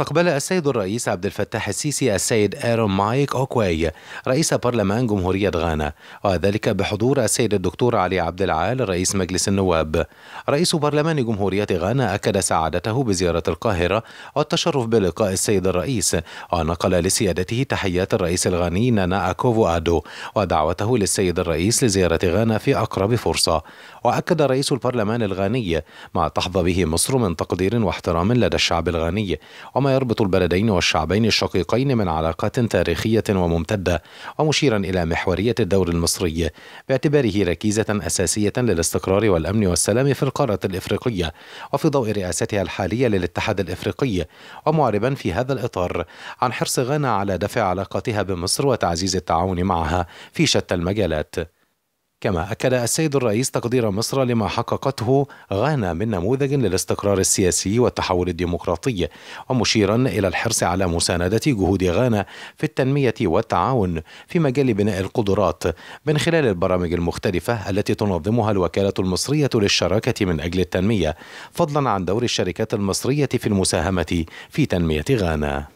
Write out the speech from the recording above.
استقبل السيد الرئيس عبد الفتاح السيسي السيد آرون مايك أوكواي رئيس برلمان جمهورية غانا وذلك بحضور السيد الدكتور علي عبد العال رئيس مجلس النواب رئيس برلمان جمهورية غانا أكد سعادته بزيارة القاهرة والتشرف بلقاء السيد الرئيس ونقل لسيادته تحيات الرئيس الغاني نانا أكوفو أدو ودعوته للسيد الرئيس لزيارة غانا في أقرب فرصة وأكد رئيس البرلمان الغاني ما تحظى به مصر من تقدير واحترام لدى الشعب الغاني وما يربط البلدين والشعبين الشقيقين من علاقات تاريخية وممتدة ومشيرا إلى محورية الدور المصري باعتباره ركيزة أساسية للاستقرار والأمن والسلام في القارة الإفريقية وفي ضوء رئاستها الحالية للاتحاد الإفريقي ومعربا في هذا الإطار عن حرص غانا على دفع علاقاتها بمصر وتعزيز التعاون معها في شتى المجالات كما أكد السيد الرئيس تقدير مصر لما حققته غانا من نموذج للاستقرار السياسي والتحول الديمقراطي ومشيرا إلى الحرص على مساندة جهود غانا في التنمية والتعاون في مجال بناء القدرات من خلال البرامج المختلفة التي تنظمها الوكالة المصرية للشراكة من أجل التنمية فضلا عن دور الشركات المصرية في المساهمة في تنمية غانا